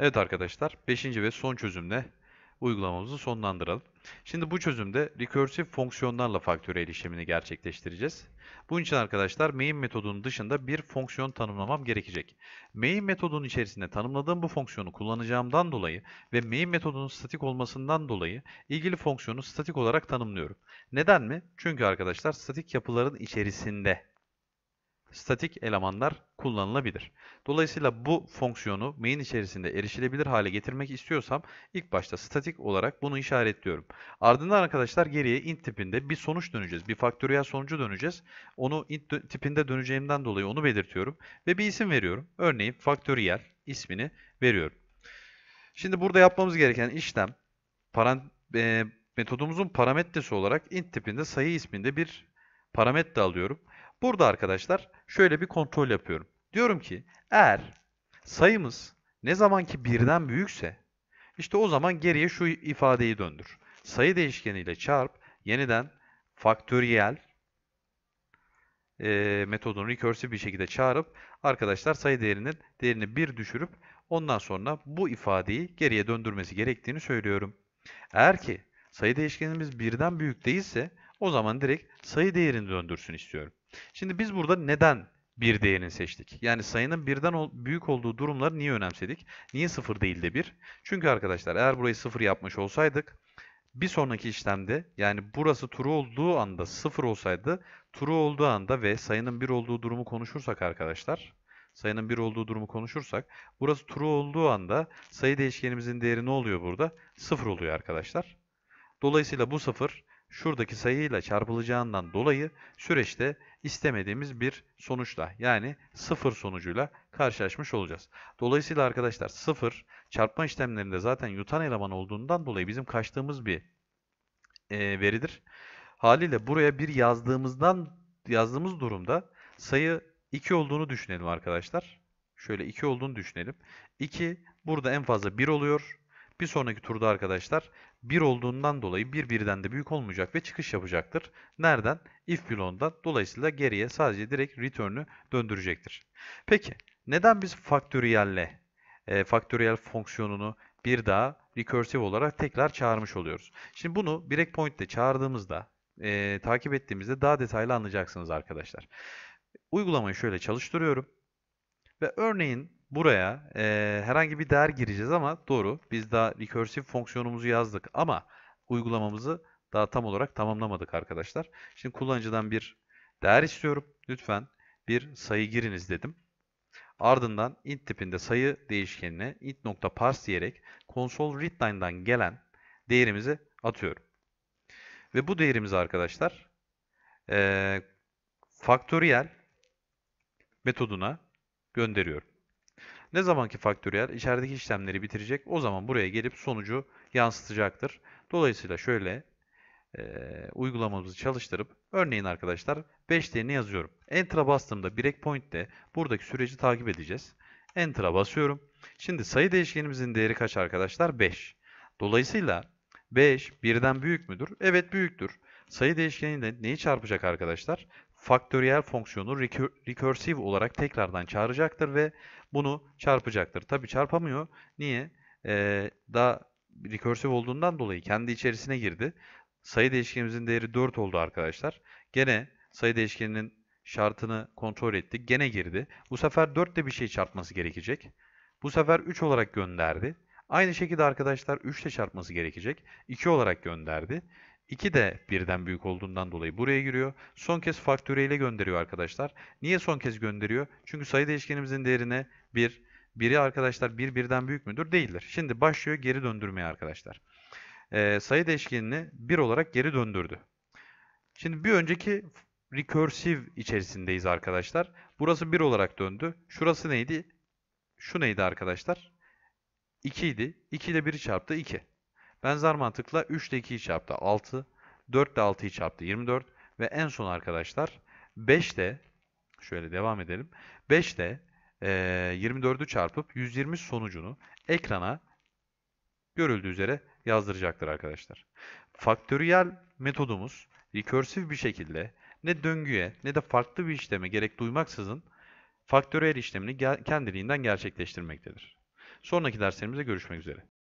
Evet arkadaşlar 5. ve son çözümle uygulamamızı sonlandıralım. Şimdi bu çözümde rekursif fonksiyonlarla faktöre işlemini gerçekleştireceğiz. Bunun için arkadaşlar main metodunun dışında bir fonksiyon tanımlamam gerekecek. Main metodunun içerisinde tanımladığım bu fonksiyonu kullanacağımdan dolayı ve main metodunun statik olmasından dolayı ilgili fonksiyonu statik olarak tanımlıyorum. Neden mi? Çünkü arkadaşlar statik yapıların içerisinde statik elemanlar kullanılabilir. Dolayısıyla bu fonksiyonu main içerisinde erişilebilir hale getirmek istiyorsam ilk başta statik olarak bunu işaretliyorum. Ardından arkadaşlar geriye int tipinde bir sonuç döneceğiz. Bir faktöriyel sonucu döneceğiz. Onu int tipinde döneceğimden dolayı onu belirtiyorum ve bir isim veriyorum. Örneğin faktöriyel ismini veriyorum. Şimdi burada yapmamız gereken işlem e, metodumuzun parametresi olarak int tipinde sayı isminde bir parametre alıyorum. Burada arkadaşlar şöyle bir kontrol yapıyorum. Diyorum ki eğer sayımız ne zaman ki birden büyükse işte o zaman geriye şu ifadeyi döndür. Sayı değişkeniyle çarp yeniden faktöriyel e, metodunu recursive bir şekilde çağırıp arkadaşlar sayı değerinin değerini bir düşürüp ondan sonra bu ifadeyi geriye döndürmesi gerektiğini söylüyorum. Eğer ki sayı değişkenimiz birden büyük değilse o zaman direkt sayı değerini döndürsün istiyorum. Şimdi biz burada neden bir değerini seçtik? Yani sayının birden ol büyük olduğu durumları niye önemsedik? Niye sıfır değil de bir? Çünkü arkadaşlar eğer burayı sıfır yapmış olsaydık bir sonraki işlemde yani burası true olduğu anda sıfır olsaydı true olduğu anda ve sayının bir olduğu durumu konuşursak arkadaşlar sayının bir olduğu durumu konuşursak burası true olduğu anda sayı değişkenimizin değeri ne oluyor burada? Sıfır oluyor arkadaşlar. Dolayısıyla bu sıfır şuradaki sayıyla çarpılacağından dolayı süreçte istemediğimiz bir sonuçla yani sıfır sonucuyla karşılaşmış olacağız. Dolayısıyla arkadaşlar sıfır çarpma işlemlerinde zaten yutan eleman olduğundan dolayı bizim kaçtığımız bir e, veridir. Haliyle buraya bir yazdığımızdan yazdığımız durumda sayı 2 olduğunu düşünelim arkadaşlar. Şöyle 2 olduğunu düşünelim. 2 burada en fazla 1 oluyor. Bir sonraki turda arkadaşlar 1 olduğundan dolayı 1 bir birden de büyük olmayacak ve çıkış yapacaktır. Nereden? If bloğundan. Dolayısıyla geriye sadece direkt return'ü döndürecektir. Peki neden biz faktöriyelle e, faktöriyel fonksiyonunu bir daha recursive olarak tekrar çağırmış oluyoruz. Şimdi bunu breakpoint ile çağırdığımızda e, takip ettiğimizde daha detaylı anlayacaksınız arkadaşlar. Uygulamayı şöyle çalıştırıyorum. Ve örneğin buraya e, herhangi bir değer gireceğiz ama doğru. Biz daha recursive fonksiyonumuzu yazdık ama uygulamamızı daha tam olarak tamamlamadık arkadaşlar. Şimdi kullanıcıdan bir değer istiyorum. Lütfen bir sayı giriniz dedim. Ardından int tipinde sayı değişkenine int.parse diyerek console readline'dan gelen değerimizi atıyorum. Ve bu değerimizi arkadaşlar e, faktöriyel metoduna gönderiyorum. Ne zamanki faktöriyel içerideki işlemleri bitirecek o zaman buraya gelip sonucu yansıtacaktır. Dolayısıyla şöyle e, uygulamamızı çalıştırıp örneğin arkadaşlar 5 değerini yazıyorum. Enter'a bastığımda breakpoint'te buradaki süreci takip edeceğiz. Enter'a basıyorum. Şimdi sayı değişkenimizin değeri kaç arkadaşlar? 5. Dolayısıyla 5 birden büyük müdür? Evet büyüktür. Sayı değişkeniyle neyi çarpacak arkadaşlar? faktöriyel fonksiyonu recursive olarak tekrardan çağıracaktır ve bunu çarpacaktır. Tabi çarpamıyor. Niye? Ee, daha recursive olduğundan dolayı kendi içerisine girdi. Sayı değişkenimizin değeri 4 oldu arkadaşlar. Gene sayı değişkeninin şartını kontrol ettik. Gene girdi. Bu sefer 4 de bir şey çarpması gerekecek. Bu sefer 3 olarak gönderdi. Aynı şekilde arkadaşlar 3 ile çarpması gerekecek. 2 olarak gönderdi. 2 de birden büyük olduğundan dolayı buraya giriyor. Son kez faktöre ile gönderiyor arkadaşlar. Niye son kez gönderiyor? Çünkü sayı değişkenimizin değerine 1. Bir, biri arkadaşlar 1 bir birden büyük müdür? Değildir. Şimdi başlıyor geri döndürmeye arkadaşlar. Ee, sayı değişkenini 1 olarak geri döndürdü. Şimdi bir önceki recursive içerisindeyiz arkadaşlar. Burası 1 olarak döndü. Şurası neydi? Şu neydi arkadaşlar? 2 idi. 2 ile 1'i çarptı 2. Benzer mantıkla 3 ile 2'yi çarptı 6. 4 ile 6'yı çarptı 24. Ve en son arkadaşlar 5 ile şöyle devam edelim. 5 ile e, 24'ü çarpıp 120 sonucunu ekrana görüldüğü üzere yazdıracaktır arkadaşlar. Faktöriyel metodumuz rekursif bir şekilde ne döngüye ne de farklı bir işleme gerek duymaksızın faktöriyel işlemini kendiliğinden gerçekleştirmektedir. Sonraki derslerimizde görüşmek üzere.